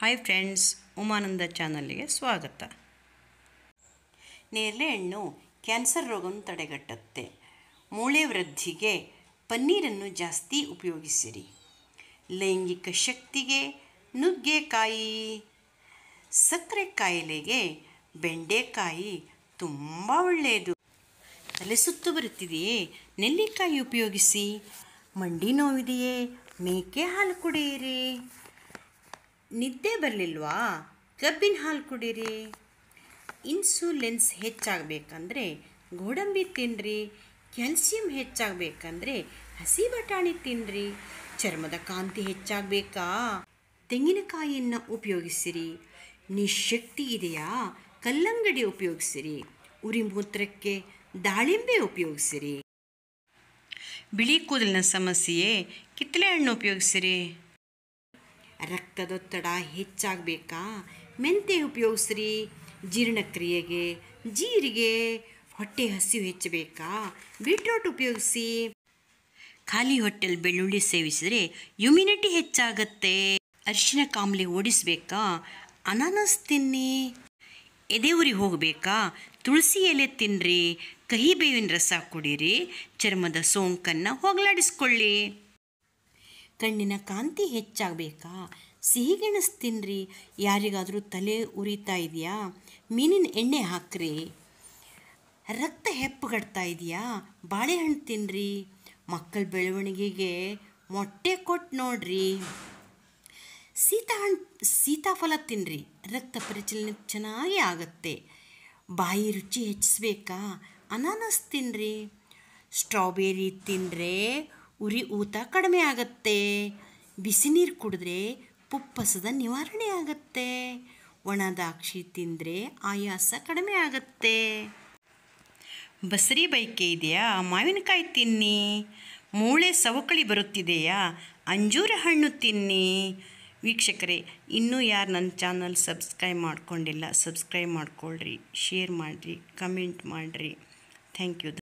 hi friends ಉಮಾನಂದ ಚಾನಲ್ಗೆ ಸ್ವಾಗತ ನೇರಳೆಹಣ್ಣು cancer ರೋಗವನ್ನು ತಡೆಗಟ್ಟುತ್ತೆ ಮೂಳೆ ವೃದ್ಧಿಗೆ ಪನ್ನೀರನ್ನು ಜಾಸ್ತಿ ಉಪಯೋಗಿಸಿರಿ ಲೈಂಗಿಕ ಶಕ್ತಿಗೆ ನುಗ್ಗೆಕಾಯಿ ಸಕ್ಕರೆ ಕಾಯಿಲೆಗೆ ಬೆಂಡೆಕಾಯಿ ತುಂಬ ಒಳ್ಳೆಯದು ತಲೆ ಸುತ್ತು ಬರುತ್ತಿದೆಯೇ ನೆಲ್ಲಿಕಾಯಿ ಉಪಯೋಗಿಸಿ ಮಂಡಿ ನೋವಿದೆಯೇ ಮೇಕೆ ಹಾಲು ಕುಡಿಯಿರಿ ನಿದ್ದೆ ಬರಲಿಲ್ವಾ ಕಬ್ಬಿನ ಹಾಲು ಕುಡೀರಿ ಇನ್ಸುಲೆನ್ಸ್ ಹೆಚ್ಚಾಗಬೇಕಂದ್ರೆ ಗೋಡಂಬಿ ತಿನ್ನಿರಿ ಕ್ಯಾಲ್ಸಿಯಂ ಹೆಚ್ಚಾಗಬೇಕಂದ್ರೆ ಹಸಿ ಬಟಾಣಿ ತಿನ್ನಿರಿ ಚರ್ಮದ ಕಾಂತಿ ಹೆಚ್ಚಾಗಬೇಕಾ ತೆಂಗಿನಕಾಯಿಯನ್ನು ಉಪಯೋಗಿಸಿರಿ ನಿಶಕ್ತಿ ಇದೆಯಾ ಕಲ್ಲಂಗಡಿ ಉಪಯೋಗಿಸಿರಿ ಉರಿ ಮೂತ್ರಕ್ಕೆ ದಾಳಿಂಬೆ ಉಪಯೋಗಿಸಿರಿ ಬಿಳಿ ಕೂದಲಿನ ಸಮಸ್ಯೆ ಕಿತ್ತಳೆ ಹಣ್ಣು ಉಪಯೋಗಿಸಿರಿ ರಕ್ತದೊತ್ತಡ ಹೆಚ್ಚಾಗಬೇಕಾ ಮೆಂತೆ ಉಪಯೋಗಿಸ್ರಿ ಜೀರ್ಣಕ್ರಿಯೆಗೆ ಜೀರಿಗೆ ಹೊಟ್ಟೆ ಹಸಿವು ಹೆಚ್ಚಬೇಕಾ ಬೀಟ್ರೋಟ್ ಉಪಯೋಗಿಸಿ ಖಾಲಿ ಹೊಟ್ಟೆಲಿ ಬೆಳ್ಳುಳ್ಳಿ ಸೇವಿಸಿದರೆ ಇಮ್ಯುನಿಟಿ ಹೆಚ್ಚಾಗತ್ತೆ ಅರಿಶಿನ ಕಾಂಬ್ಲಿ ಓಡಿಸ್ಬೇಕಾ ಅನಾನಸ್ ತಿನ್ನಿ ಎದೆ ಎದೆಯೂರಿ ಹೋಗಬೇಕಾ ತುಳಸಿ ಎಲೆ ತಿನ್ನಿರಿ ಕಹಿ ಬೇವಿನ ರಸ ಕುಡೀರಿ ಚರ್ಮದ ಸೋಂಕನ್ನು ಹೋಗಲಾಡಿಸ್ಕೊಳ್ಳಿ ಕಣ್ಣಿನ ಕಾಂತಿ ಹೆಚ್ಚಾಗಬೇಕಾ ಸಿಹಿಗೆಣಸು ತಿನ್ನಿರಿ ಯಾರಿಗಾದರೂ ತಲೆ ಉರಿತಾ ಇದೆಯಾ ಮೀನಿನ ಎಣ್ಣೆ ಹಾಕ್ರಿ ರಕ್ತ ಹೆಪ್ಪುಗಡ್ತಾ ಇದೆಯಾ ಬಾಳೆಹಣ್ಣು ತಿನ್ನಿರಿ ಮಕ್ಕಳ ಬೆಳವಣಿಗೆಗೆ ಮೊಟ್ಟೆ ಕೊಟ್ಟು ನೋಡ್ರಿ ಸೀತಾಹಣ್ಣು ಸೀತಾಫಲ ತಿನ್ನಿರಿ ರಕ್ತ ಪರಿಚಲನೆ ಚೆನ್ನಾಗಿ ಆಗುತ್ತೆ ಬಾಯಿ ರುಚಿ ಹೆಚ್ಚಿಸ್ಬೇಕಾ ಅನಾನಸ್ ತಿನ್ನಿರಿ ಸ್ಟ್ರಾಬೆರಿ ತಿಂದರೆ ಉರಿ ಊತ ಕಡಿಮೆ ಆಗತ್ತೆ ಬಿಸಿ ನೀರು ಕುಡಿದ್ರೆ ಪುಪ್ಪಸದ ನಿವಾರಣೆ ಆಗತ್ತೆ ಒಣ ದ್ರಾಕ್ಷಿ ತಿಂದರೆ ಆಯಾಸ ಕಡಿಮೆ ಆಗತ್ತೆ ಬಸರಿ ಬೈಕೆ ಇದೆಯಾ ಮಾವಿನಕಾಯಿ ತಿನ್ನಿ ಮೂಳೆ ಸವಕಳಿ ಬರುತ್ತಿದೆಯಾ ಅಂಜೂರ ಹಣ್ಣು ತಿನ್ನಿ ವೀಕ್ಷಕರೇ ಇನ್ನೂ ಯಾರು ನನ್ನ ಚಾನಲ್ ಸಬ್ಸ್ಕ್ರೈಬ್ ಮಾಡ್ಕೊಂಡಿಲ್ಲ ಸಬ್ಸ್ಕ್ರೈಬ್ ಮಾಡಿಕೊಳ್ಳ್ರಿ ಶೇರ್ ಮಾಡಿರಿ ಕಮೆಂಟ್ ಮಾಡಿರಿ ಥ್ಯಾಂಕ್ ಯು